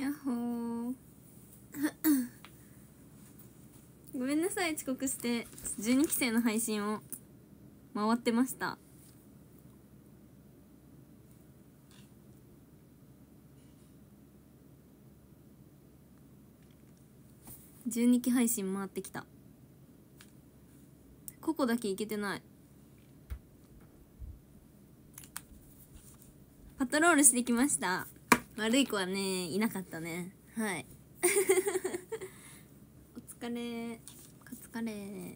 やっほー ごめんなさい遅刻して12期生の配信を回ってました12期配信回ってきたここだけいけてないパトロールしてきました悪い子はねいなかったねはい お疲れお疲れレー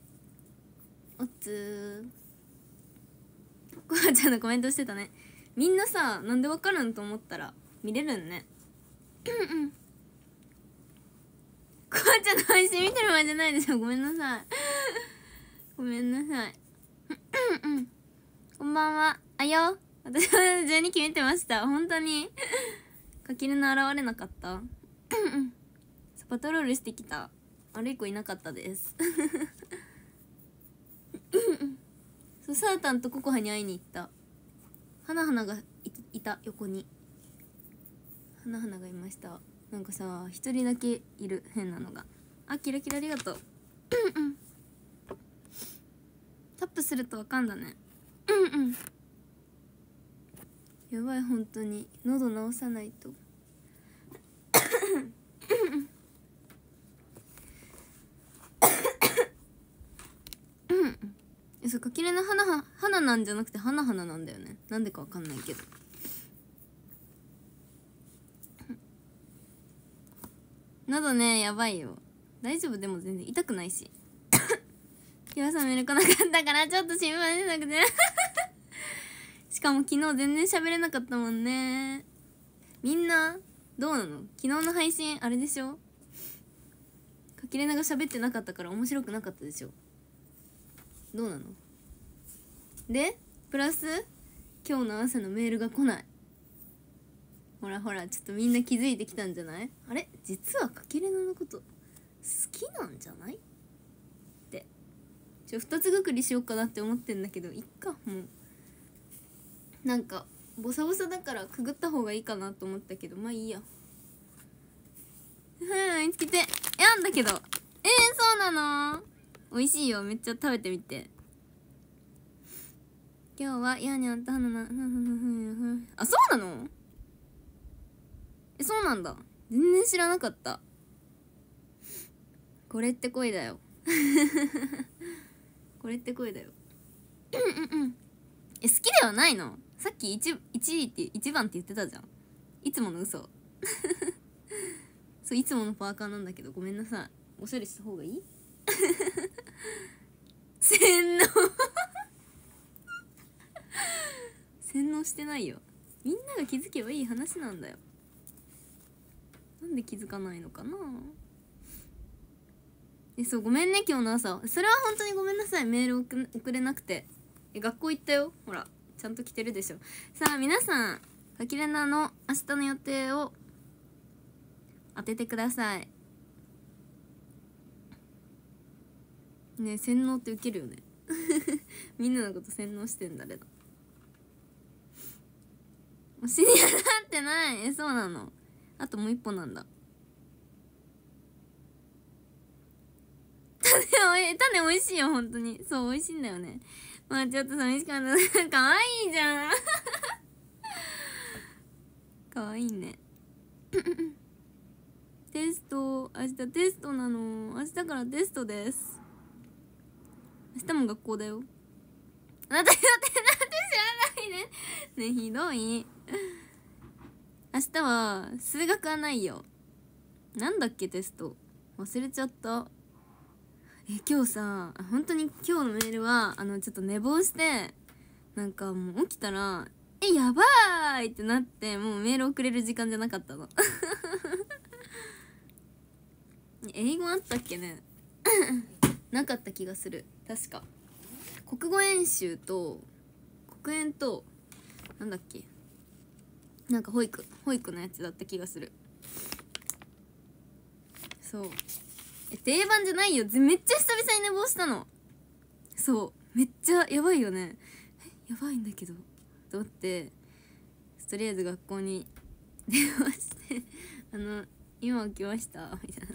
おつコアちゃんのコメントしてたねみんなさなんでわかるんと思ったら見れるんねうんうコアちゃんの配信見てる場合じゃないでしょごめんなさいごめんなさいこんばんはあよ私は12決めてました本当にかきるの現れなかった パトロールしてきた悪い子いなかったです そうサータンとココハに会いに行った花々がいた横に花々がいましたなんかさ一人だけいる変なのがあキラキラありがとう タップするとわかんだねうんうんやばい本当に喉直さないとうん、そうかきれの花は花なんじゃなくて花花なんだよねなんでかわかんないけど喉ねやばいよ大丈夫でも全然痛くないし今朝 メール来なかったからちょっと心配しなくてかも昨日全然喋れなかったもんねみんなどうなの昨日の配信あれでしょかきれなが喋ってなかったから面白くなかったでしょどうなのでプラス今日の朝のメールが来ないほらほらちょっとみんな気づいてきたんじゃないあれ実はかきれなのこと好きなんじゃないってちょ2つぐくりしようかなって思ってんだけどいっかもう。なんかボサボサだからくぐった方がいいかなと思ったけどまあいいやは見つけてやんだけどえー、そうなの美味しいよめっちゃ食べてみて今日はヤニャンと花のあそうなのえそうなんだ全然知らなかったこれって声だよ これって声だようんうんうんえ好きではないのさっき 1, 1位って1番って言ってたじゃんいつもの嘘 そういつものパーカーなんだけどごめんなさいおしゃれした方がいい 洗脳 洗脳してないよみんなが気づけばいい話なんだよなんで気づかないのかなえそうごめんね今日の朝それは本当にごめんなさいメール送れなくてえ学校行ったよほらちゃんと来てるでしょさあ皆さんかきれなの明日の予定を当ててくださいね洗脳ってウケるよね みんなのこと洗脳してんだけどお尻になってないえそうなのあともう一歩なんだ 種おい種美味しいよ本当にそう美味しいんだよねまあちょっと寂しかった。かわいいじゃん。かわいいね。テスト、明日テストなの。明日からテストです。明日も学校だよ。私だってなんて知らないね。ね、ひどい。明日は数学はないよ。なんだっけテスト。忘れちゃった。え今日さ本当に今日のメールはあのちょっと寝坊してなんかもう起きたら「えやばい!」ってなってもうメール送れる時間じゃなかったの 英語あったっけね なかった気がする確か国語演習と国演となんだっけなんか保育保育のやつだった気がするそう定番じゃないよめっちゃ久々に寝坊したのそうめっちゃやばいよねえやばいんだけどと思ってとりあえず学校に電話して「あの今起きました」みたい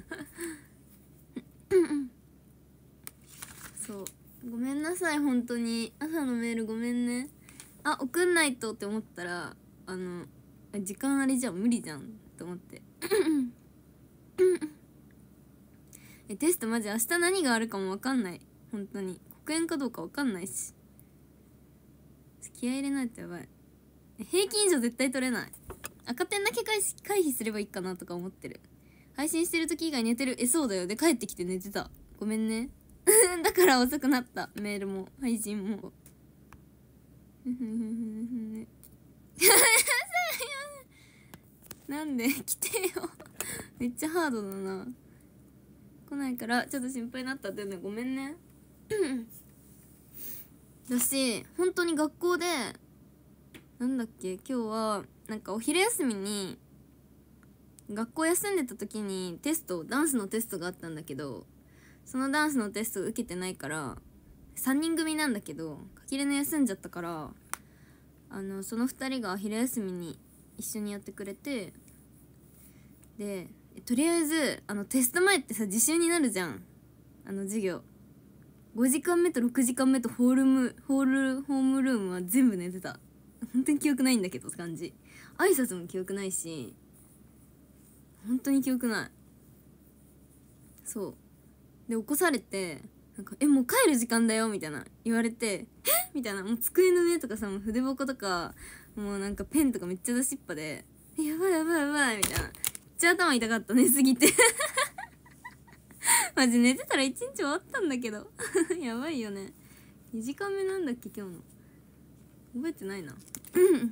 なそうごめんなさい本当に朝のメールごめんねあ送んないとって思ったらあの時間あれじゃん無理じゃんと思ってうんうんえテストマジ明日何があるかも分かんない本当に黒煙かどうか分かんないし気合入れないとやばい平均以上絶対取れない赤点だけ回避すればいいかなとか思ってる配信してる時以外寝てるえそうだよで帰ってきて寝てたごめんね だから遅くなったメールも配信も なんで来てよめっちゃハードだな来ないからちょっと心配なったってねごめんね だし本当に学校でなんだっけ今日はなんかお昼休みに学校休んでた時にテストダンスのテストがあったんだけどそのダンスのテスト受けてないから3人組なんだけどれの休んじゃったからあのその2人が昼休みに一緒にやってくれてでとりあえずあのテスト前ってさ自習になるじゃんあの授業5時間目と6時間目とホールムホールホームルームは全部寝てた本当に記憶ないんだけどって感じ挨拶も記憶ないし本当に記憶ないそうで起こされてなんか「えもう帰る時間だよ」みたいな言われて「えみたいなもう机の上とかさもう筆箱とかもうなんかペンとかめっちゃ出しっぱで「やばいやばいやばい」みたいなちゃ頭痛かった寝すぎて マジ寝てたら一日終わったんだけど やばいよね時間目なんだっけ今日の覚えてないなうん他の子の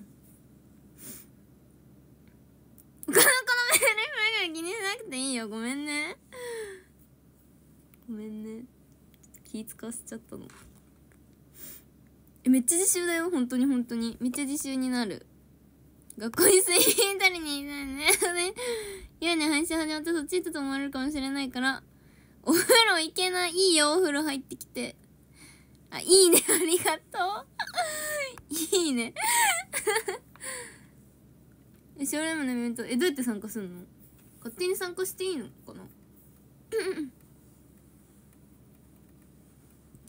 メール気にしなくていいよごめんねごめんね気使わせちゃったのえめっちゃ自習だよ本当に本当にめっちゃ自習になる学校に睡眠取りに行ったんだよね。ゆうね、配信始まってそっち行ったと思われるかもしれないから。お風呂行けない。いいよ、お風呂入ってきて。あ、いいね、ありがとう。いいね。え、将来のイベント、え、どうやって参加すんの勝手に参加していいのかな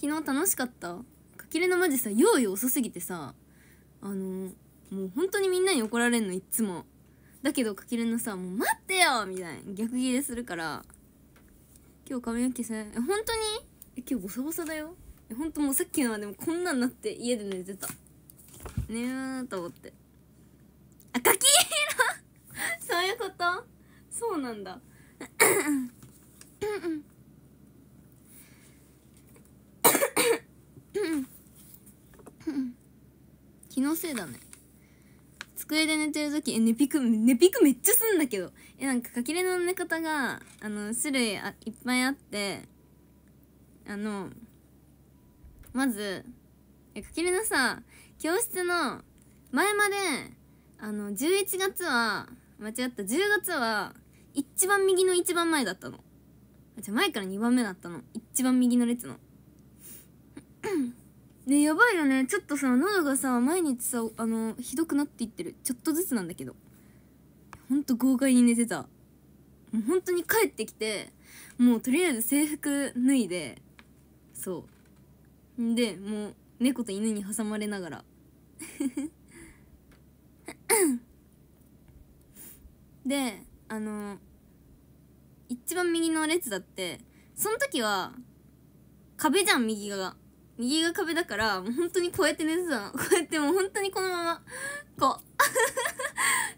昨日楽しかった。かきれのマジさ、用意遅すぎてさ、あのーもう本当にみんなに怒られんのいっつもだけどかきれんのさ「もう待ってよ!」みたいな逆ギレするから今日髪の毛さえ本当にえ今日ボサボサだよえ本当もうさっきのはでもこんなんなって家で寝てたねえと思ってあかき色そういうことそうなんだ気の せいだね机で寝てる時え寝ピク寝ピクめっちゃすんだけどえなんかか垣れの寝方があの種類あいっぱいあってあのまずえか垣れのさ教室の前まであの11月は間違った10月は一番右の一番前だったのじゃ前から2番目だったの一番右の列のねやばいよねちょっとさ喉がさ毎日さあのひどくなっていってるちょっとずつなんだけどほんと豪快に寝てたもう本当に帰ってきてもうとりあえず制服脱いでそうんでもう猫と犬に挟まれながらであの一番右の列だってその時は壁じゃん右側右が壁だからもう本当にこうやって寝てたのこうやってもう本当にこのままこ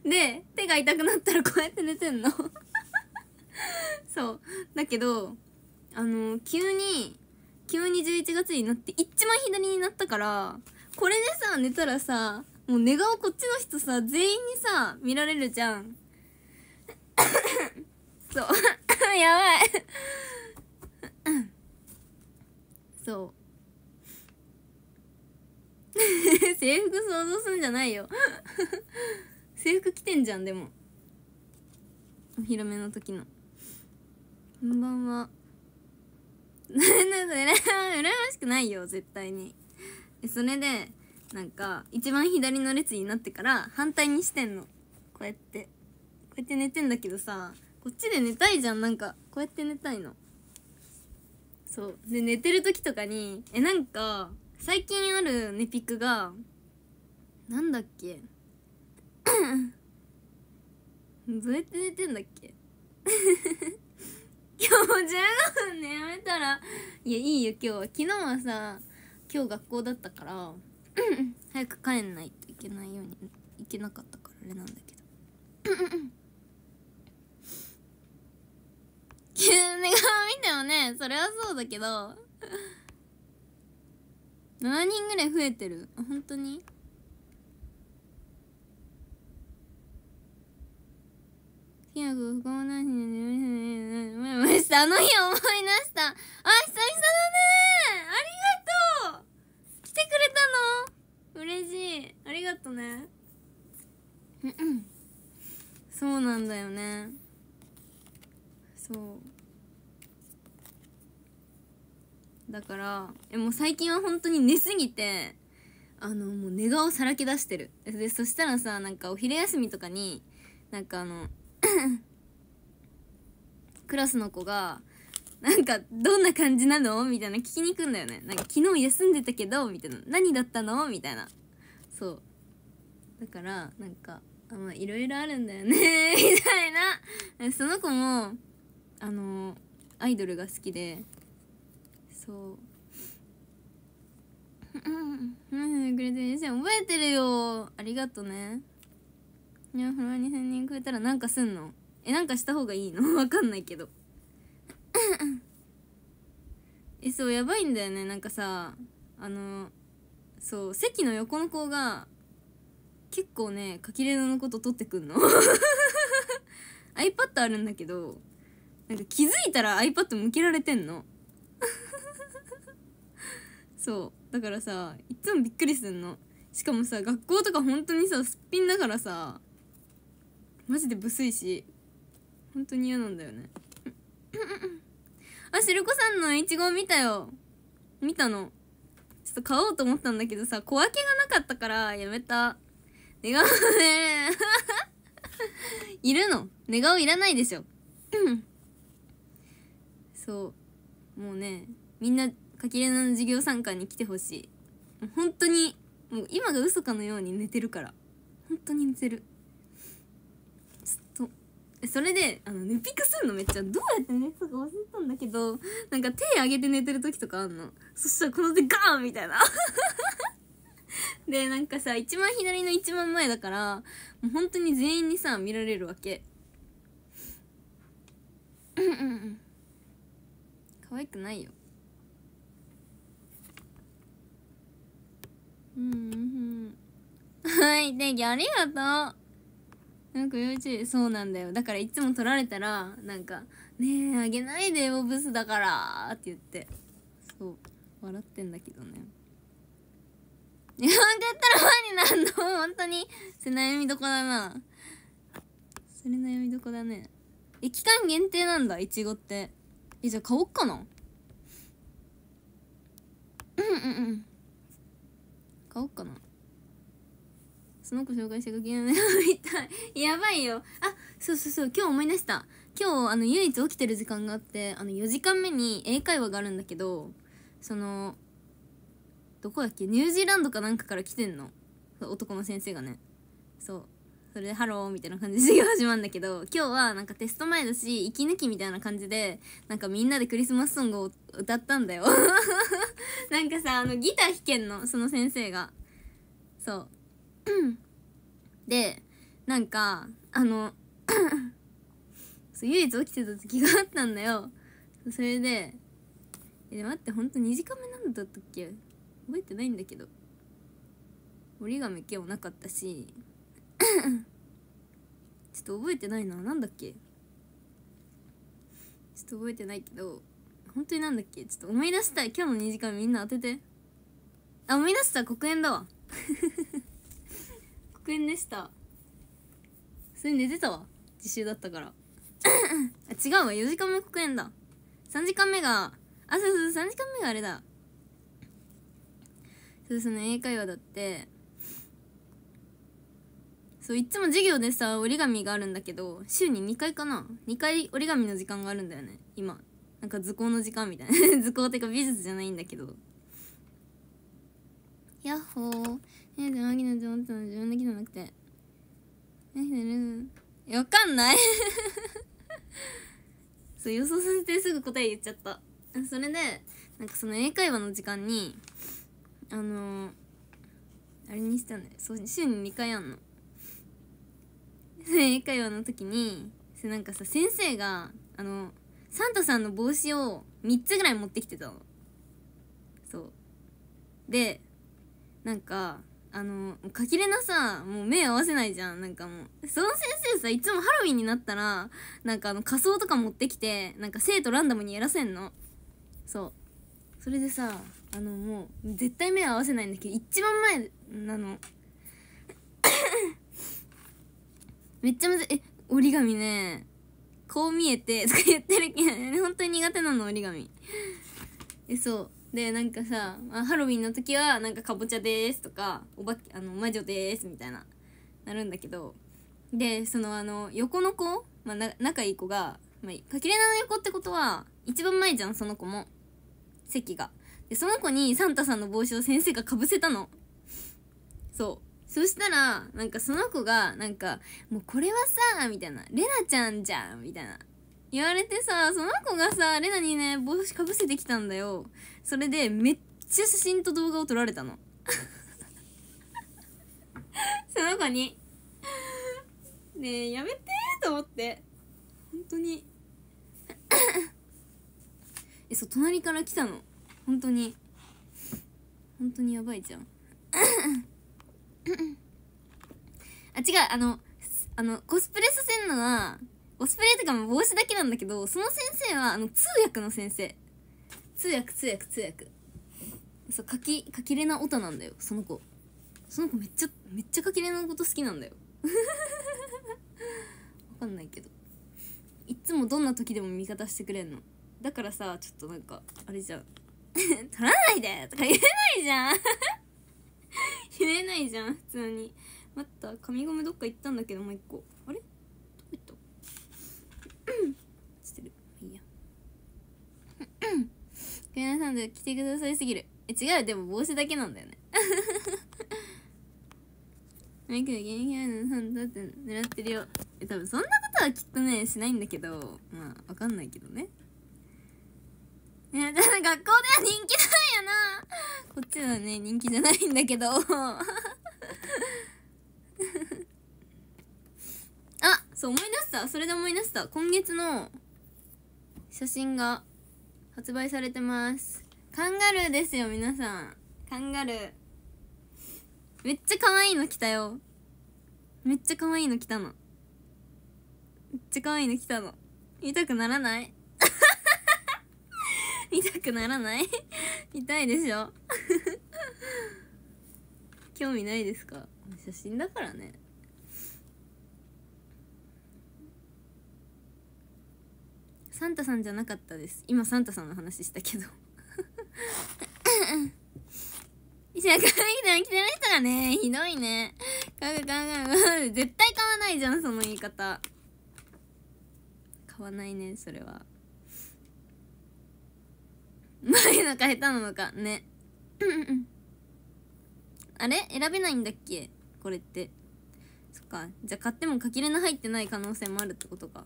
う で手が痛くなったらこうやって寝てんの そうだけどあの急に急に11月になって一番左になったからこれでさ寝たらさもう寝顔こっちの人さ全員にさ見られるじゃんそう やばいそう 制服想像すんじゃないよ 制服着てんじゃんでもお披露目の時のこんばんはうらや羨ましくないよ絶対にそれでなんか一番左の列になってから反対にしてんのこうやってこうやって寝てんだけどさこっちで寝たいじゃんなんかこうやって寝たいのそうで寝てる時とかにえなんか最近あるネピクがなんだっけ どうやって寝てんだっけ 今日も15分めたらいやいいよ今日は昨日はさ今日学校だったから 早く帰んないといけないようにいけなかったからあれなんだけど 急寝顔見てもねそれはそうだけど7人ぐらい増えてる本当にきなにいしあの日思い出したあ久々だねありがとう来てくれたの嬉しいありがとねうねそうなんだよねそうだからえもう最近は本当に寝すぎてあのもう寝顔さらけ出してるでそしたらさなんかお昼休みとかになんかあの クラスの子がなんかどんな感じなのみたいな聞きに行くんだよねなんか昨日休んでたけどみたいな何だったのみたいなそうだからなんかあまあいろいろあるんだよね みたいなその子もあのアイドルが好きでそう何くれてる以覚えてるよありがとねいやフロア2000人超えたらなんかすんのえなんかした方がいいのわかんないけどえそうやばいんだよねなんかさあのそう席の横の子が結構ね書きれのこと取ってくんの iPad あるんだけどなんか気づいたら iPad 向けられてんのそうだからさいっつもびっくりすんのしかもさ学校とか本当にさすっぴんだからさマジでブスいし本当に嫌なんだよねあシルコさんのいちご見たよ見たのちょっと買おうと思ったんだけどさ小分けがなかったからやめた寝顔ね いるの寝顔いらないでしょそうもうねみんなかきれなの授業参観に来てほしいもう本当にもう今が嘘かのように寝てるから本当に寝てるちょっとそれであの寝ピクすんのめっちゃどうやって寝てたか忘れたんだけどなんか手上げて寝てる時とかあんのそしたらこの手ガーンみたいな でなんかさ一番左の一番前だからもう本当に全員にさ見られるわけうんうんうん可愛くないようんうんはいでギありがとうなんか幼稚園そうなんだよだからいつも取られたらなんか「ねえあげないでよブスだから」って言ってそう笑ってんだけどね日本でやったらファンになるの本当にそれ悩みどこだなそれ悩みどこだねえ期間限定なんだいちごってえじゃあ買おっかなうんうんうん買おうかなその子紹介してるゲームたいやばいよあそうそうそう今日思い出した今日あの唯一起きてる時間があってあの4時間目に英会話があるんだけどそのどこだっけニュージーランドかなんかから来てんの男の先生がねそうそれで「ハロー」みたいな感じで授業始まるんだけど今日はなんかテスト前だし息抜きみたいな感じでなんかみんなでクリスマスソングを歌ったんだよ なんかさあのギター弾けんのその先生がそう でなんかあの唯一起きてた時があったんだよそれでで待ってほんと2時間目なんだったっけ覚えてないんだけど折り紙今日なかったしちょっと覚えてないななんだっけちょっと覚えてないけど本当になんだっけちょっと思い出したい今日の2時間みんな当ててあ思い出した黒煙だわ 黒煙でしたそれ寝てたわ自習だったからあ違うわ4時間目黒煙だ3時間目があそうそう3時間目があれだそうその英会話だってそういつも授業でさ折り紙があるんだけど週に2回かな2回折り紙の時間があるんだよね今なんか図工の時間みたいな 図工っていうか美術じゃないんだけどヤッホーえじゃもギナってっの自分だけじゃなくてえわかんない そう予想させてすぐ答え言っちゃったそれでなんかその英会話の時間にあのー、あれにしたんだよそう週に2回やんの英会話の時になんかさ先生があのサンタさんの帽子を3つぐらい持ってきてたの。そう。で、なんか、あの、かきれなさ、もう目合わせないじゃん。なんかもう。その先生さ、いつもハロウィンになったら、なんかあの仮装とか持ってきて、なんか生徒ランダムにやらせんの。そう。それでさ、あのもう、絶対目合わせないんだけど、一番前なの。めっちゃむずい。え、折り紙ね、こう見えて、とか言ってるけど、本当に苦手なの、折り紙。え、そう。で、なんかさ、あハロウィンの時は、なんかかぼちゃですとか、おばあの、魔女ですみたいな、なるんだけど、で、そのあの、横の子、まあ、な、仲いい子が、まあ、かきれなの横ってことは、一番前じゃん、その子も。席が。で、その子にサンタさんの帽子を先生がかぶせたの。そう。そしたら、なんかその子が、なんか、もうこれはさ、みたいな、レナちゃんじゃん、みたいな。言われてさ、その子がさ、レナにね、帽子かぶせてきたんだよ。それで、めっちゃ写真と動画を撮られたの。その子に。ねえ、やめてと思って。本当に。え、そう、隣から来たの。本当に。本当にやばいじゃん。あ違うあのあのコスプレさせるのはコスプレとかも帽子だけなんだけどその先生はあの通訳の先生通訳通訳通訳そう書き書きれな音なんだよその子その子めっちゃめっちゃ書きれなこと好きなんだよ わかんないけどいっつもどんな時でも味方してくれんのだからさちょっとなんかあれじゃん 取らないでとか言えないじゃん着れないじゃん普通に待った紙ゴムどっか行ったんだけどもう一個あれどこ行った てるいいやク さんで来着てくださいすぎるえ違うでも帽子だけなんだよね マイク現役アイドルさんだって狙ってるよえ多分そんなことはきっとねしないんだけどまあわかんないけどねね 学校では人気なんやなこっちはね人気じゃないんだけど あそう思い出したそれで思い出した今月の写真が発売されてますカンガルーですよ皆さんカンガルーめっちゃ可愛いの来たよめっちゃ可愛いの来たのめっちゃ可愛いの来たのいたくならない見たくならない痛 いでしょ 興味ないですか写真だからねサンタさんじゃなかったです今サンタさんの話したけど 石田君着てる人がねひどいね絶対買わないじゃんその言い方買わないねそれは上手いのか下手なのかねあれ選べないんだっけこれってそっかじゃあ買っても書きれな入ってない可能性もあるってことか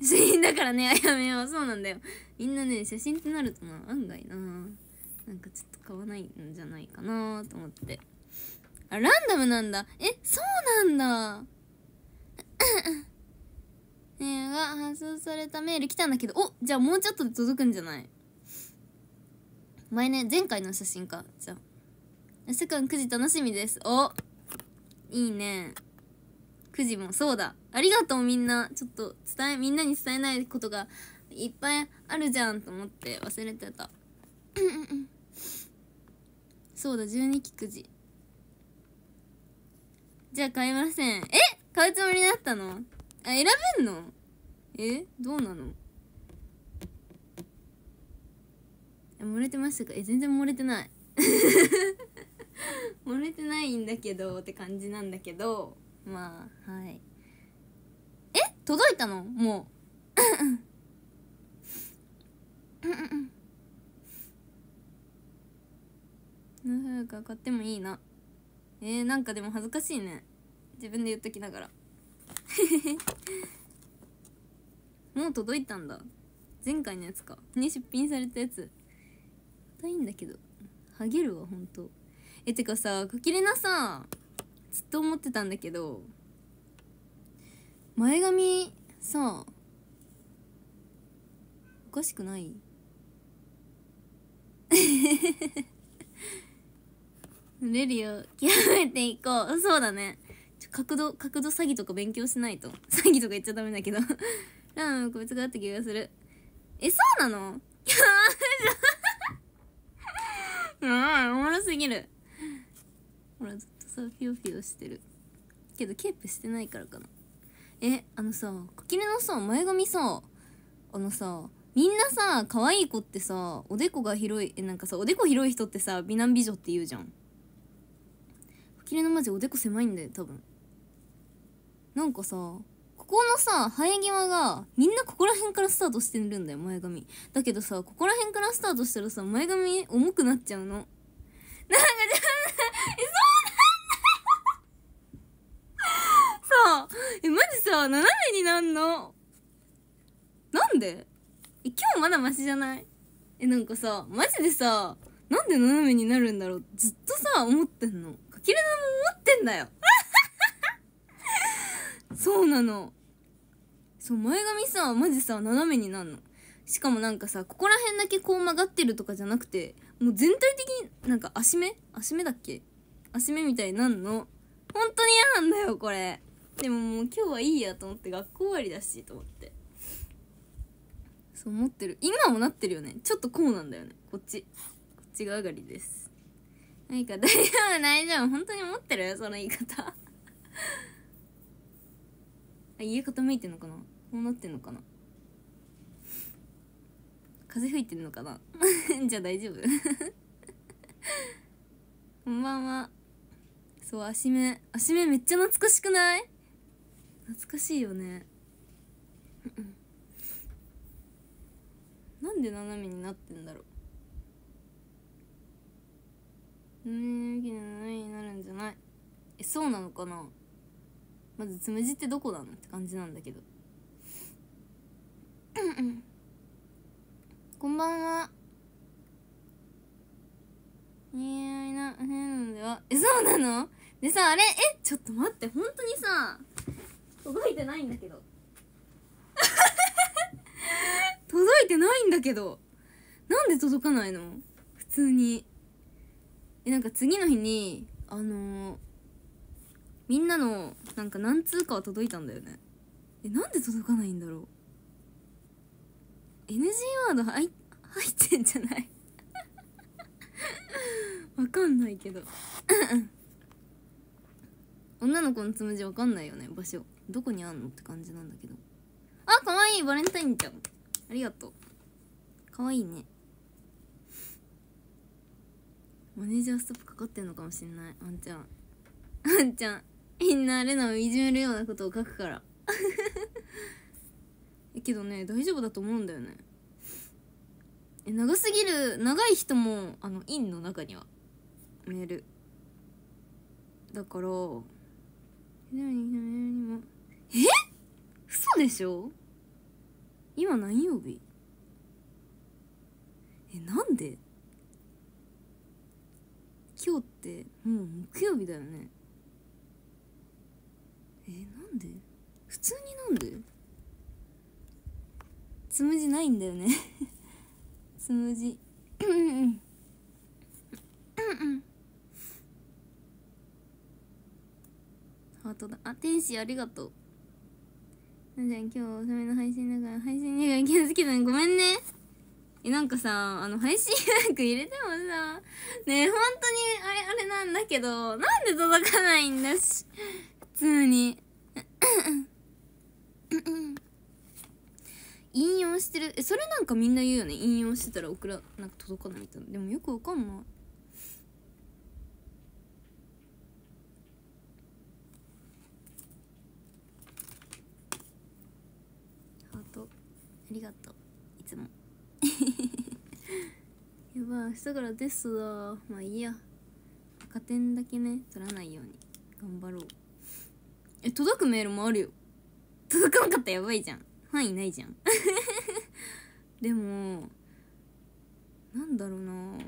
写真 だからねあやめようそうなんだよみんなね写真ってなるとな案外ななんかちょっと買わないんじゃないかなと思ってあランダムなんだえそうなんだ メえが発送されたメール来たんだけどおじゃあもうちょっとで届くんじゃない前ね前回の写真かじゃあ世界か9時楽しみですおいいね9時もそうだありがとうみんなちょっと伝えみんなに伝えないことがいっぱいあるじゃんと思って忘れてた そうだ12期9時じゃあ買いませんえ買うつもりだったのあ、選べんのえどうなの漏れてましたかえ、全然漏れてない。漏れてないんだけどって感じなんだけど、まあ、はい。え届いたのもう。うんうん。か買ってもいいな。えー、なんかでも恥ずかしいね。自分で言っときながら。もう届いたんだ前回のやつかに出品されたやつ硬いんだけどハゲるわほんとえてかさかきれなさずっと思ってたんだけど前髪さおかしくない レリを極めていこうそうだね角度角度詐欺とか勉強しないと 詐欺とか言っちゃダメだけど ラン個別があった気がするえそうなの やーうおもろすぎるほらずっとさフィヨフィヨしてるけどケープしてないからかなえあのさ垣根のさ前髪さあのさみんなさ可愛い子ってさおでこが広いえなんかさおでこ広い人ってさ美男美女って言うじゃんきれのマジおでこ狭いんだよ多分なんかさここのさ生え際がみんなここら辺からスタートしてるんだよ前髪だけどさここら辺からスタートしたらさ前髪重くなっちゃうのなんかじゃそうなんだよさあえマジさ斜めになんのなんでえ今日まだマシじゃないえなんかさマジでさなんで斜めになるんだろうずっとさ思ってんのかけれなも思ってんだよそうなのそう前髪さマジさ斜めになんのしかもなんかさここら辺だけこう曲がってるとかじゃなくてもう全体的になんか足目足目だっけ足目みたいになんの本当に嫌なんだよこれでももう今日はいいやと思って学校終わりだしと思ってそう思ってる今もなってるよねちょっとこうなんだよねこっちこっちが上がりです何か大丈夫大丈夫本当に持ってるその言い方あ家傾いてんのかなこうなってんのかな風吹いてんのかな じゃあ大丈夫 こんばんはそう足目足目めっちゃ懐かしくない懐かしいよねなんで斜めになってんだろう斜めになるんじゃないえそうなのかなまずつむじってどこなのって感じなんだけどこんばんはえ愛な変なんえそうなのでさあれえちょっと待って本当にさ届いてないんだけど 届いてないんだけどなんで届かないの普通にえなんか次の日にあのーみんなのなんか何通かは届いたんだよねえなんで届かないんだろう NG ワード入入ってんじゃない わかんないけど 女の子のつむじわかんないよね場所どこにあんのって感じなんだけどあ可愛いバレンタインじゃんありがとう可愛いねマネージャーストップかかってんのかもしんないあんちゃんあんちゃんみんなレナをいじめるようなことを書くから けどね大丈夫だと思うんだよねえ長すぎる長い人もあのインの中にはメールだからえ嘘でしょ今何曜日えなんで今日ってもう木曜日だよねえー、なんで普通になんでつむじないんだよね つむじハートだあ天使ありがとうなんじゃん今日おめの配信だから配信以外気づけたのごめんねえなんかさあの配信予約入れてもさねえ本当にあれあれなんだけどなんで届かないんだし通に引用してるえそれなんかみんな言うよね引用してたら送らなんか届かないみたいなでもよくわかんないハートありがとういつも やばい明日からテストだまあいいや赤点だけね取らないように頑張ろうえ届くメールもあるよ届かなかったやばいじゃん範囲ないじゃん でもなんだろうな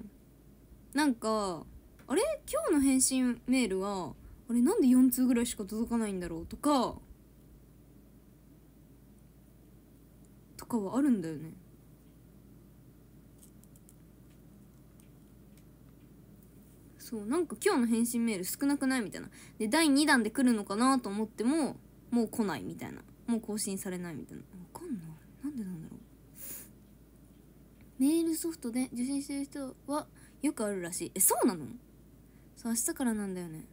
なんかあれ今日の返信メールはあれなんで4通ぐらいしか届かないんだろうとかとかはあるんだよねそうなんか今日の返信メール少なくないみたいなで第2弾で来るのかなと思ってももう来ないみたいなもう更新されないみたいな分かんないなんでなんだろうメールソフトで受信してる人はよくあるらしいえそうなのそう明日からなんだよね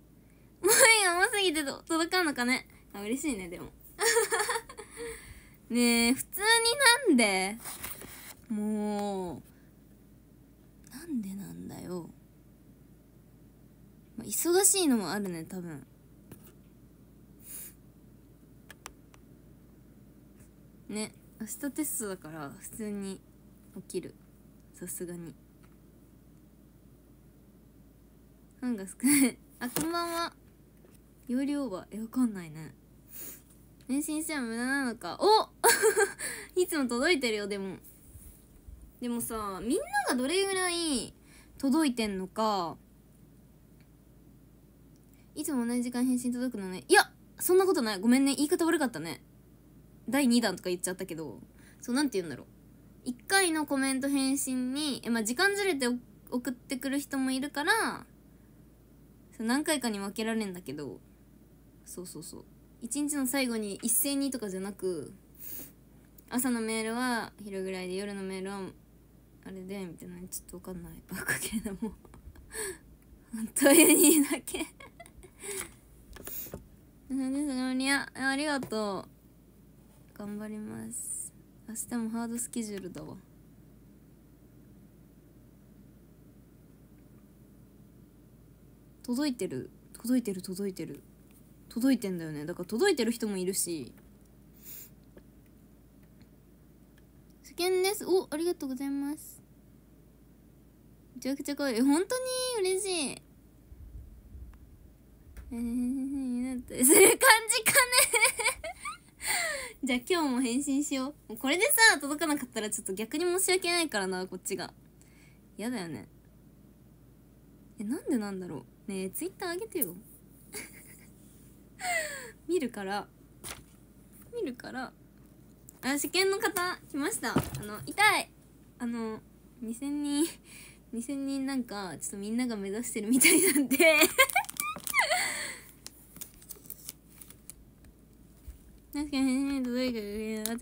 前が甘すぎてと届かんのかねあ嬉しいねでも ねえ普通になんでもうなんでなんだよ忙しいのもあるね多分ね明日テストだから普通に起きるさすがにファンが少ない あこんばんは容量はえわかんないね返信しても無駄なのかお いつも届いてるよでもでもさみんながどれぐらい届いてんのかいつも同じ時間返信届くのねいやそんなことないごめんね言い方悪かったね第2弾とか言っちゃったけどそう何て言うんだろう1回のコメント返信にえ、まあ、時間ずれて送ってくる人もいるからそう何回かに分けられんだけどそうそうそう1日の最後に一斉にとかじゃなく朝のメールは昼ぐらいで夜のメールはあれでみたいなちょっと分かんないバカけれども 本当にだけありがとう頑張ります明日もハードスケジュールだわ届いてる届いてる届いてる届いてんだよねだから届いてる人もいるし初見ですおありがとうございますめちゃくちゃ可愛い本当に嬉しいえなったする感じかね じゃあ今日も返信しようこれでさ届かなかったらちょっと逆に申し訳ないからなこっちが嫌だよねえなんでなんだろうねえツイッター上げてよ 見るから見るからあ試験の方来ましたあの痛いあの2000人2000人なんかちょっとみんなが目指してるみたいなんで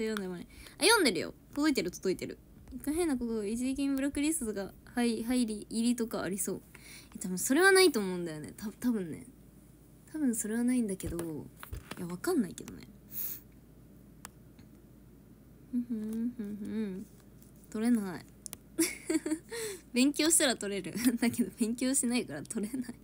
て読んでもねあ読んでるよ届いてる届いてる一回変なこと一時金ブラックリストが入入り入りとかありそう多分それはないと思うんだよねた多分ね多分それはないんだけどいやわかんないけどねふんふんふんふん取れない 勉強したら取れる だけど勉強しないから取れない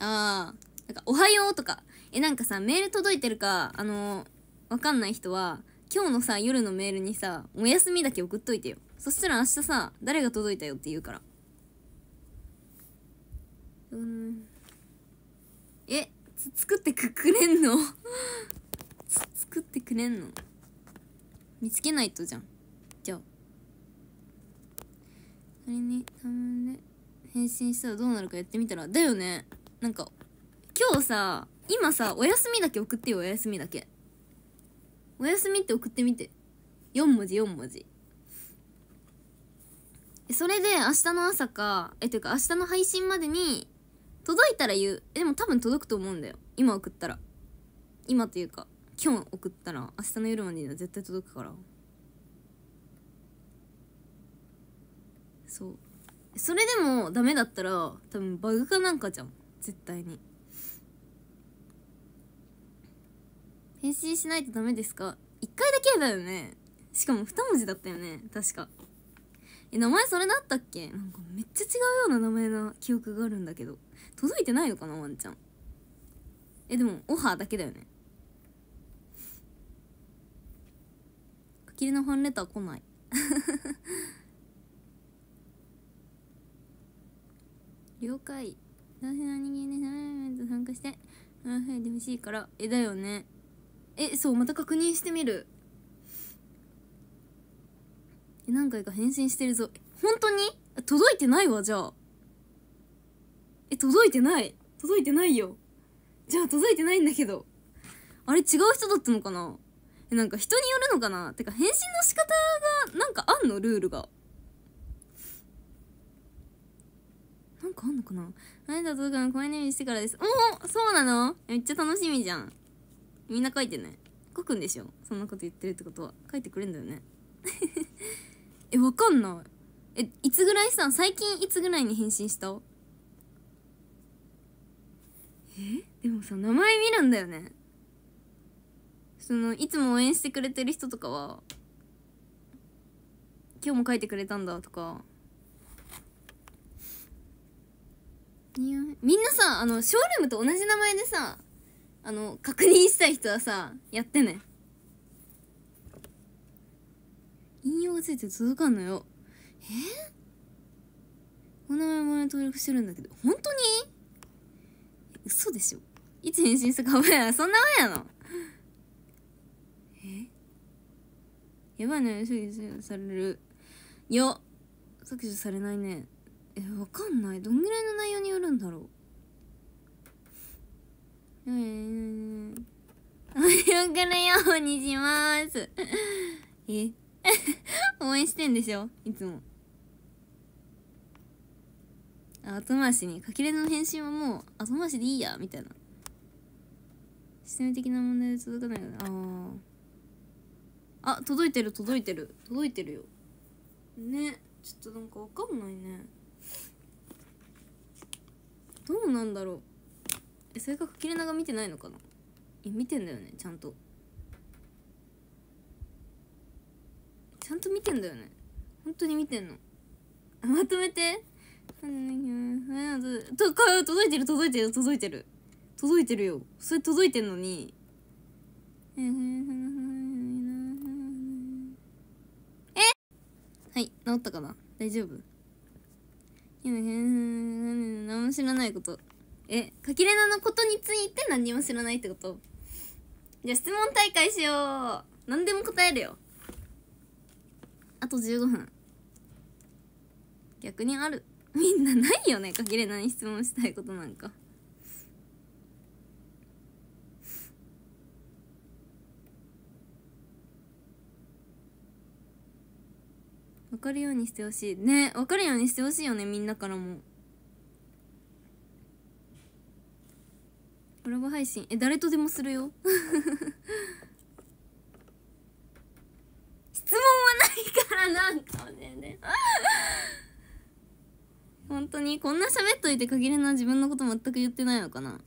あーなんか「おはよう」とかえなんかさメール届いてるかあのーわかんない人は、今日のさ、夜のメールにさ、お休みだけ送っといてよ。そしたら明日さ、誰が届いたよって言うから。うん。え、作ってく、くれんの 作ってくれんの見つけないとじゃん。じゃあ。それに、たまで、返信したらどうなるかやってみたら。だよね。なんか、今日さ、今さ、お休みだけ送ってよ、お休みだけ。おやすみって送ってみて。4文字4文字。それで明日の朝か、え、というか明日の配信までに、届いたら言う。え、でも多分届くと思うんだよ。今送ったら。今というか、今日送ったら明日の夜までには絶対届くから。そう。それでもダメだったら、多分バグかなんかじゃん。絶対に。返信しないとダメですか一回だけだよねしかも二文字だったよね確かえ名前それだったっけなんかめっちゃ違うような名前な記憶があるんだけど届いてないのかなワンちゃんえでもオファーだけだよね書き入のファンレター来ない 了解男性の人間でサラメンと参加してあ増えてほしいからえだよねえそうまた確認してみる何回か返信してるぞ本当に届いてないわじゃあえ届いてない届いてないよじゃあ届いてないんだけどあれ違う人だったのかなえなんか人によるのかなてか返信の仕方がなんかあんのルールがなんかあんのかなあなた届くの公演デしてからですおおそうなのめっちゃ楽しみじゃんみんな書いてね書くんでしょそんなこと言ってるってことは書いてくれんだよね えわかんないえいつぐらいさ最近いつぐらいに返信したえでもさ名前見るんだよねそのいつも応援してくれてる人とかは今日も書いてくれたんだとかみんなさあのショールームと同じ名前でさあの確認したい人はさやってね引用がついて続かんのよえー、この名前登録してるんだけど本当に嘘でしょいつ返信したか覚えらいそんな前やのえやばいね削除されるいや削除されないねえわかんないどんぐらいの内容によるんだろううん。お見るようにします。え応援してんでしょいつも。後回しに。かけれの返信はもう後回しでいいや、みたいな。システム的な問題で届かないよね。ああ。あ、届いてる、届いてる。届いてるよ。ね。ちょっとなんかわかんないね。どうなんだろう。性格切れ長見てないのかなえ見てんだよねちゃんとちゃんと見てんだよね本当に見てんのまとめてとこれ届いてる届いてる届いてる届いてるよそれ届いてんのにえはい治ったかな大丈夫今何も知らないことえかきれなのことについて何も知らないってことじゃあ質問大会しよう何でも答えるよあと15分逆にあるみんなないよねかきれなに質問したいことなんか分かるようにしてほしいね分かるようにしてほしいよねみんなからもコラボ配信え誰とでもするよ 質問はないからなんかねね 本当にこんな喋っといて限りな自分のこと全く言ってないのかな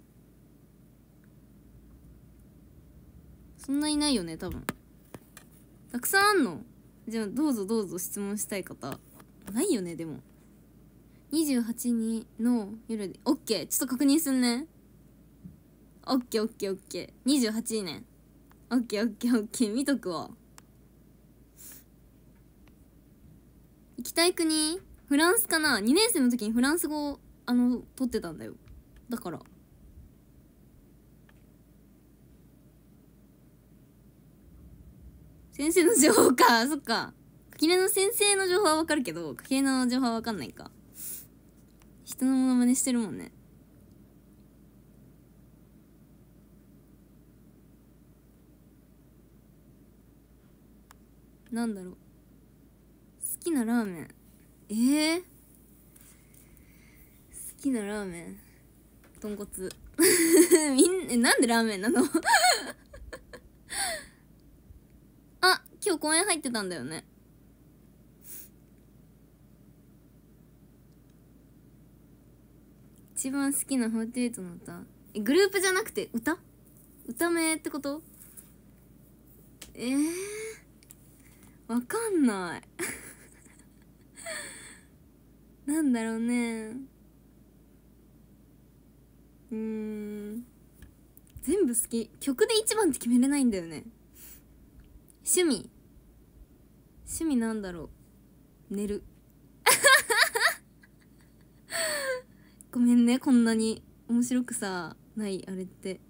そんないないよね多分たくさんあんのじゃあどうぞどうぞ質問したい方ないよねでも28にの夜で OK ちょっと確認すんねオッケーオッケーオッケー28年ねオッケーオッケーオッケー見とくわ行きたい国フランスかな2年生の時にフランス語あの取ってたんだよだから先生の情報か そっか垣根の先生の情報はわかるけど垣根の情報はわかんないか人のものまねしてるもんねなんだろう好きなラーメンえー、好きなラーメン豚骨 みんなんでラーメンなの あ今日公園入ってたんだよね一番好きな48の歌えグループじゃなくて歌歌名ってことええーわかんない なんだろうねうん全部好き曲で一番って決めれないんだよね趣味趣味なんだろう寝る ごめんねこんなに面白くさないあれって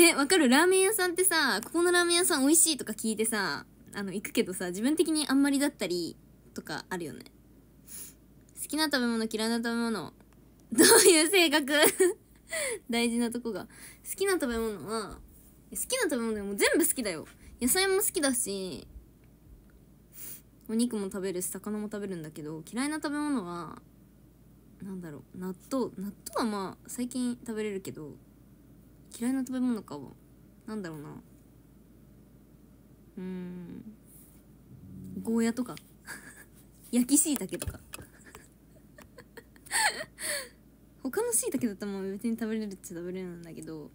ねわかるラーメン屋さんってさここのラーメン屋さん美味しいとか聞いてさあの行くけどさ自分的にあんまりだったりとかあるよね好きな食べ物嫌いな食べ物どういう性格 大事なとこが好きな食べ物は好きな食べ物でも全部好きだよ野菜も好きだしお肉も食べるし魚も食べるんだけど嫌いな食べ物は何だろう納豆納豆はまあ最近食べれるけど嫌いな食べ物かなんだろうなうんゴーヤとか 焼きしいたけとか 他のしいたけだったらもう別に食べれるっちゃ食べれるんだけど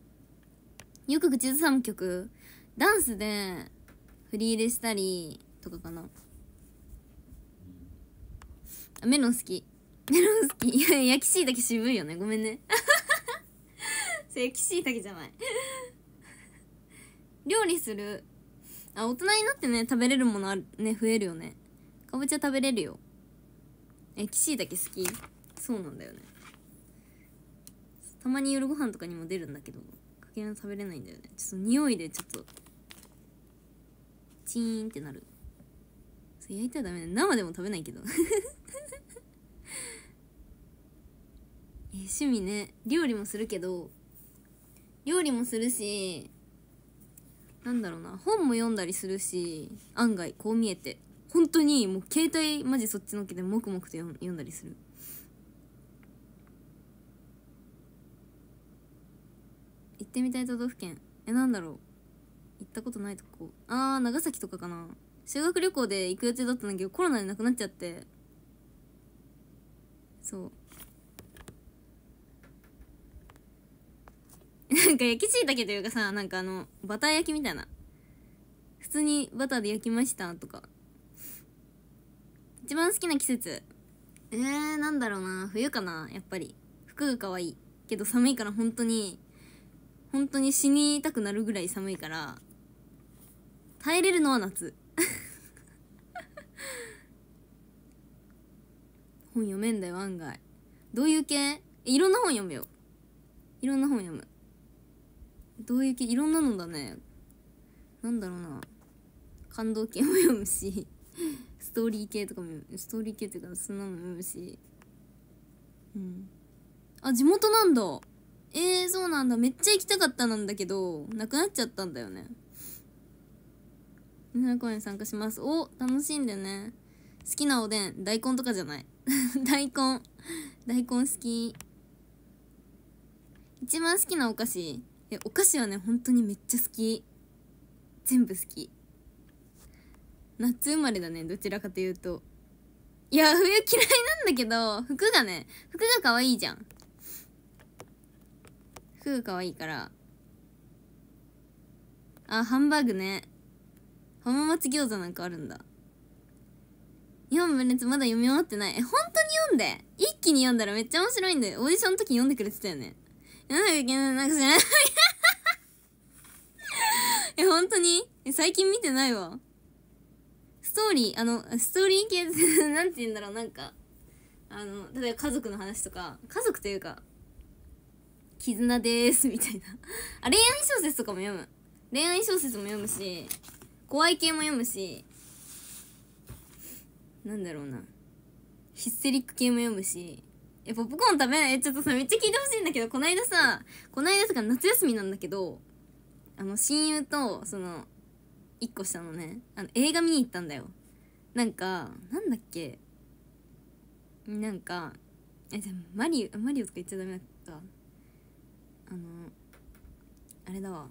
よく口ずさむ曲ダンスで振り入れしたりとかかなあメロン好きメロン好きいや焼きしいたけ渋いよねごめんね それキシイタケじゃない料理するあ大人になってね食べれるものあるね増えるよねかぼちゃ食べれるよえキシイタケ好きそうなんだよねたまに夜ご飯とかにも出るんだけどかけら食べれないんだよねちょっと匂いでちょっとチーンってなるそれ焼いたらダメだ生でも食べないけどえ趣味ね料理もするけど料理もするしなんだろうな本も読んだりするし案外こう見えて本当にもう携帯マジそっちのけで黙々と読んだりする行ってみたい都道府県えなんだろう行ったことないとこあー長崎とかかな修学旅行で行く予定だったんだけどコロナでなくなっちゃってそうなんか焼き椎けというかさ、なんかあの、バター焼きみたいな。普通にバターで焼きましたとか。一番好きな季節。えー、なんだろうな。冬かな、やっぱり。服が可愛い。けど寒いから本当に、本当に死にたくなるぐらい寒いから、耐えれるのは夏。本読めんだよ、案外。どういう系いろんな本読むよ。いろんな本読む。どういう系いろんなのだねなんだろうな感動系も読むし ストーリー系とかもストーリー系っていうかそんなのも読むしうんあ地元なんだえー、そうなんだめっちゃ行きたかったなんだけどなくなっちゃったんだよね7公演参加しますお楽しんでね好きなおでん大根とかじゃない 大根大根好き一番好きなお菓子えお菓子はね本当にめっちゃ好き全部好き夏生まれだねどちらかというといや冬嫌いなんだけど服がね服が可愛いじゃん服が可愛いからあハンバーグね浜松餃子なんかあるんだ日本分裂まだ読み終わってないえ本当に読んで一気に読んだらめっちゃ面白いんでオーディションの時読んでくれてたよねないけなんか知らない。え、本当に最近見てないわ。ストーリー、あの、ストーリー系、なんて言うんだろう、なんか、あの、例えば家族の話とか、家族というか、絆でーす、みたいな。あ、恋愛小説とかも読む。恋愛小説も読むし、怖い系も読むし、なんだろうな。ヒステリック系も読むし、え、ポップコーン食べないえ、ちょっとさ、めっちゃ聞いてほしいんだけど、こないださ、こないださ、夏休みなんだけど、あの、親友と、その、一個下のね、あの、映画見に行ったんだよ。なんか、なんだっけ、なんか、え、じゃマリオ、マリオとか言っちゃダメだった。あの、あれだわ。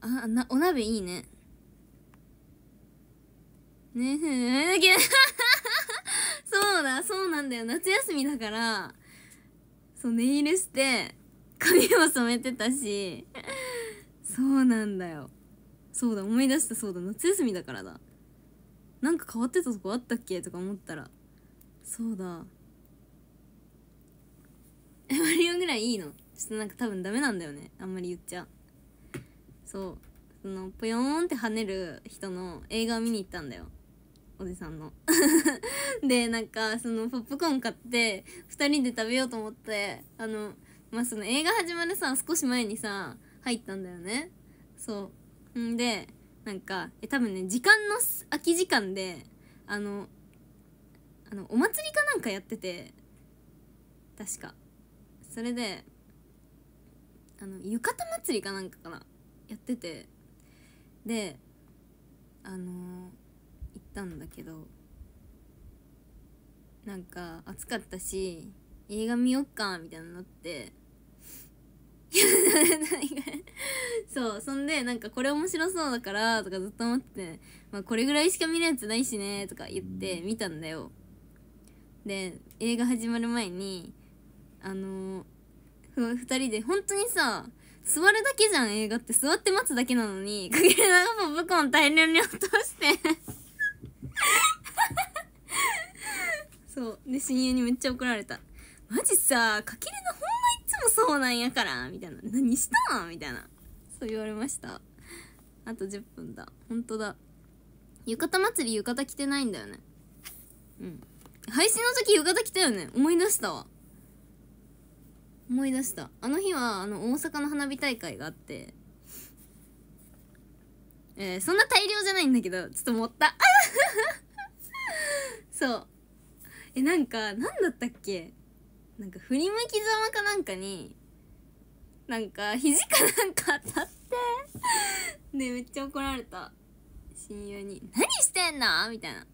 あ、な、お鍋いいね。ねえ、だ そうだ、そうなんだよ。夏休みだから、そう、ネイルして、髪も染めてたし、そうなんだよ。そうだ、思い出した、そうだ、夏休みだからだ。なんか変わってたとこあったっけとか思ったら、そうだ。え、マリオぐらいいいのちょっとなんか多分ダメなんだよね。あんまり言っちゃ。そう。その、ぽよーんって跳ねる人の映画を見に行ったんだよ。おじさんの でなんかそのポップコーン買って2人で食べようと思ってあのまあその映画始まるさ少し前にさ入ったんだよねそうんでなんかえ多分ね時間の空き時間であのあのお祭りかなんかやってて確かそれであの浴衣祭りかなんかかなやっててであのーったんだけどなんか暑かったし映画見よっかみたいになって そうそんでなんかこれ面白そうだからとかずっと思って、まあ、これぐらいしか見るやつないしねとか言って見たんだよで映画始まる前にあのー、2人で本当にさ座るだけじゃん映画って座って待つだけなのにかけるながポップコーン大量に落としてそうで親友にめっちゃ怒られた「マジさかきれのほんまいつもそうなんやから」みたいな「何したん?」みたいなそう言われましたあと10分だ本当だ浴衣祭り浴衣着てないんだよねうん配信の時浴衣着たよね思い出したわ思い出したあの日はあの大阪の花火大会があってえー、そんな大量じゃないんだけど、ちょっと持った。そう。え、なんか、なんだったっけなんか、振り向きざまかなんかに、なんか、肘かなんか当たってで、めっちゃ怒られた。親友に、何してんのみたいな。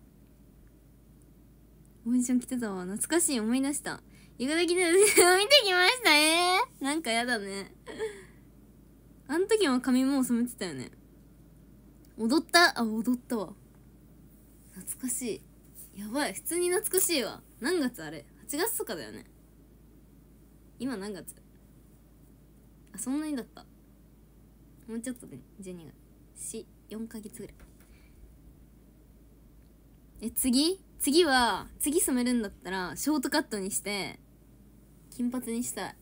オーディション来てたわ。懐かしい。思い出した。床で来てた。見てきました。えー、なんかやだね。あの時も髪もう染めてたよね。踊ったあ踊ったわ懐かしいやばい普通に懐かしいわ何月あれ8月とかだよね今何月あそんなにだったもうちょっとで、ね、12月4ヶ月ぐらいえ次次は次染めるんだったらショートカットにして金髪にしたい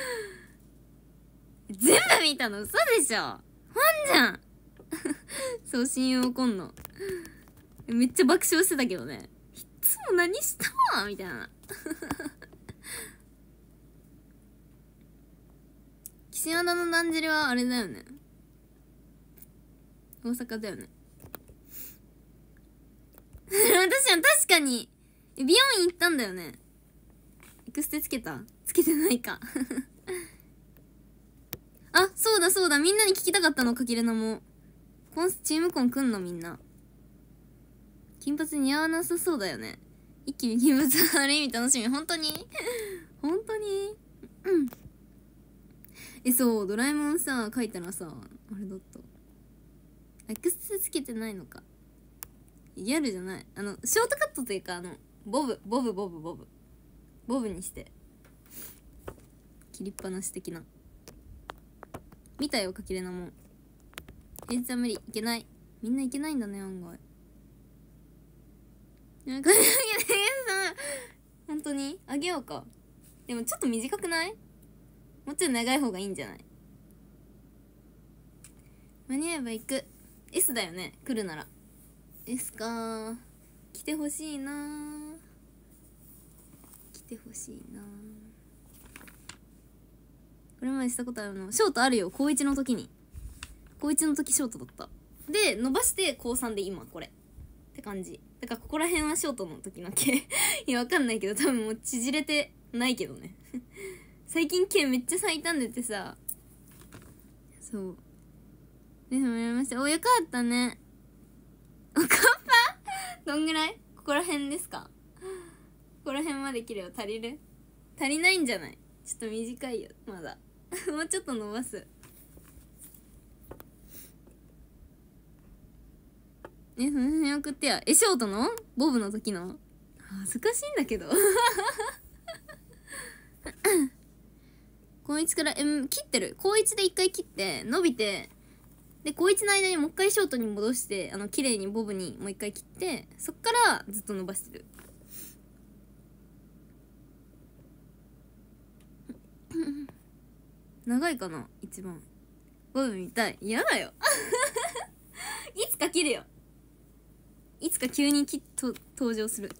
全部見たの嘘でしょファンじゃんそう、用友怒んの。めっちゃ爆笑してたけどね。いつも何したみたいな。岸和田のだんじりはあれだよね。大阪だよね。私は確かに、美容院行ったんだよね。エクステつけたつけてないかあ、そうだそうだ。みんなに聞きたかったの、かきれなも。コンス、チームコン来んのみんな。金髪似合わなさそうだよね。一気に金髪ある意味楽しみ。本当に 本当にうん。え、そう、ドラえもんさ、書いたらさ、あれだった。X クつけてないのか。ギャルじゃない。あの、ショートカットというか、あの、ボブ、ボブ、ボブ、ボブ。ボブにして。切りっぱなし的な。見たよ書きれなもん平日は無理いけないみんないけないんだね案外なんかさ本当にあげようかでもちょっと短くないもちろん長い方がいいんじゃない間に合えば行く S だよね来るなら S か来てほしいな来てほしいなこれまでしたことあるのショートあるよ高1の時に高1の時ショートだったで伸ばして高3で今これって感じだからここら辺はショートの時の毛 いやわかんないけど多分もう縮れてないけどね 最近毛めっちゃ咲いたんでてさそうでもやりましたおよかったねおかっぱ どんぐらいここら辺ですかここら辺まで切れば足りる足りないんじゃないちょっと短いよまだ もうちょっと伸ばすえその辺送ってやえショートのボブの時の恥ずかしいんだけど高一 からえ切ってる高1で一回切って伸びてで高1の間にもう一回ショートに戻してあの綺麗にボブにもう一回切ってそっからずっと伸ばしてる 長いかな一番ゴム見たい嫌だよ いつか切るよいつか急にきと登場する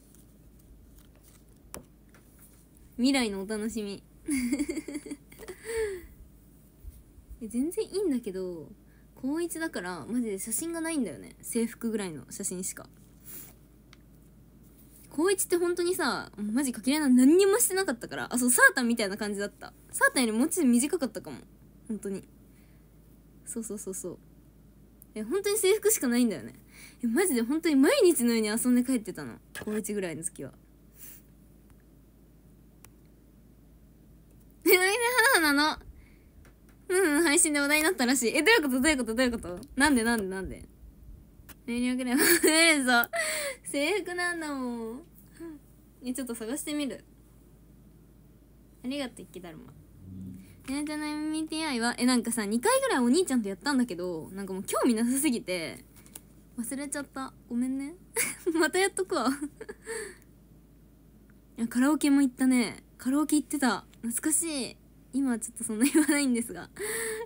未来のお楽しみ 全然いいんだけど高1だからマジで写真がないんだよね制服ぐらいの写真しか高一って本当にさマジかけらな何にもしてなかったからあそうサータンみたいな感じだったサータンよりもうちょい短かったかも本当にそうそうそうそうえ本当に制服しかないんだよねえマジで本当に毎日のように遊んで帰ってたの高1ぐらいの月は え来年母なのうん、配信で話題になったらしい。え、どういうことどういうことどういうことなんでなんでなんで明瞭くれば、制服なんだもん。ねちょっと探してみるありがとう池だるまなちゃんの MBTI はえなんかさ2回ぐらいお兄ちゃんとやったんだけどなんかもう興味なさすぎて忘れちゃったごめんね またやっとくわ カラオケも行ったねカラオケ行ってた懐かしい今はちょっとそんな言わないんですが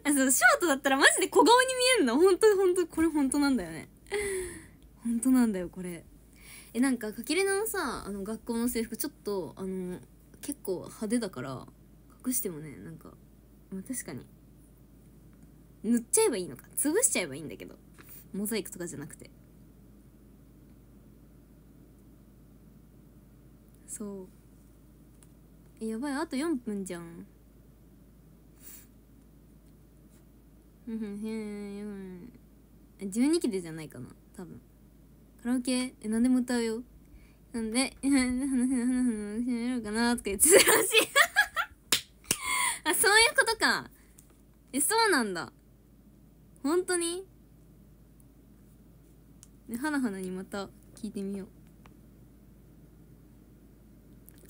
あそうショートだったらマジで小顔に見えるの本当本当これ本当なんだよね本当なんだよこれえなんかかきれなのさあの学校の制服ちょっとあの結構派手だから隠してもねなんか、まあ、確かに塗っちゃえばいいのか潰しちゃえばいいんだけどモザイクとかじゃなくてそうえやばいあと4分じゃんうんうんうん12期でじゃないかな多分カラオケえ何でも歌うよなんで「話しやろうかな」とか言ってたらしい あそういうことかえそうなんだ本当には花花なにまた聞いてみよう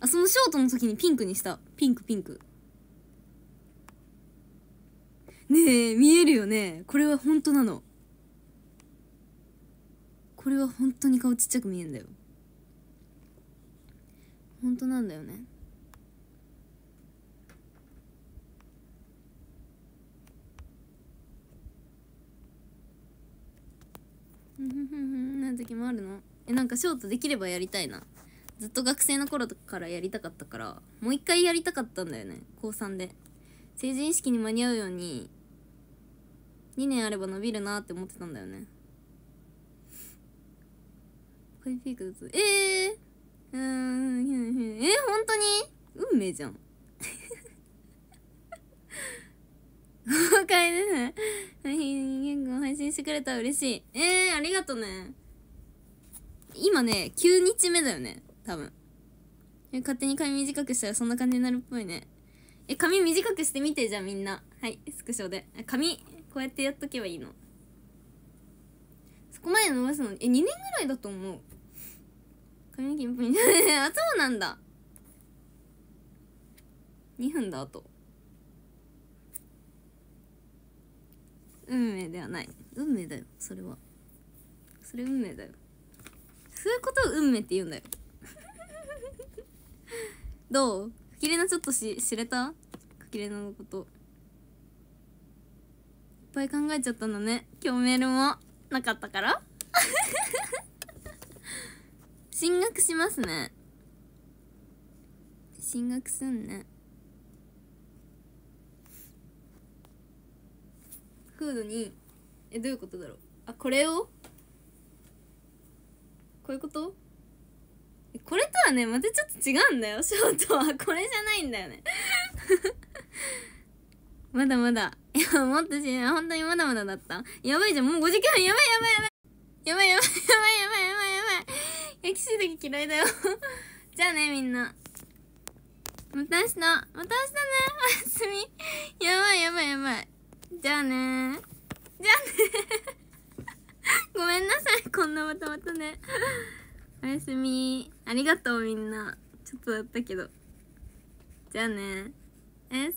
あそのショートの時にピンクにしたピンクピンクねえ見えるよねこれは本当なのこれは本当に顔ちっちゃく見えんだよ本当なんだよねふふふな時もあるのえなんかショートできればやりたいなずっと学生の頃からやりたかったからもう一回やりたかったんだよね高3で成人式に間に合うように2年あれば伸びるなって思ってたんだよねえピークええー、うーん、え本当に運命じゃん。豪 快ですね。結構配信してくれたら嬉しい。ええー、ありがとね。今ね、9日目だよね。多分。勝手に髪短くしたらそんな感じになるっぽいね。え、髪短くしてみて、じゃあみんな。はい、スクショで。髪、こうやってやっとけばいいの。そこまで伸ばすの、え、2年ぐらいだと思う。髪の毛ポンあそうなんだ2分だあと運命ではない運命だよそれはそれ運命だよそういうことを運命って言うんだよ どうかきれなちょっとし知れたかきれなのこといっぱい考えちゃったんだね今日メールもなかったから 進学しますね進学すんねフードにえどういうことだろうあこれをこういうことこれとはねまたちょっと違うんだよショートは これじゃないんだよね まだまだ いやもっとし本当にまだまだだったやばいじゃんもう5時間やばいやばいやばいやばいやばいやばいやばいキシーだけ嫌いだよ じゃあねみんなまた明日また明日ねおやすみやばいやばいやばいじゃあねじゃあね ごめんなさいこんなまたまたねおやすみありがとうみんなちょっとだったけどじゃあねおやすみ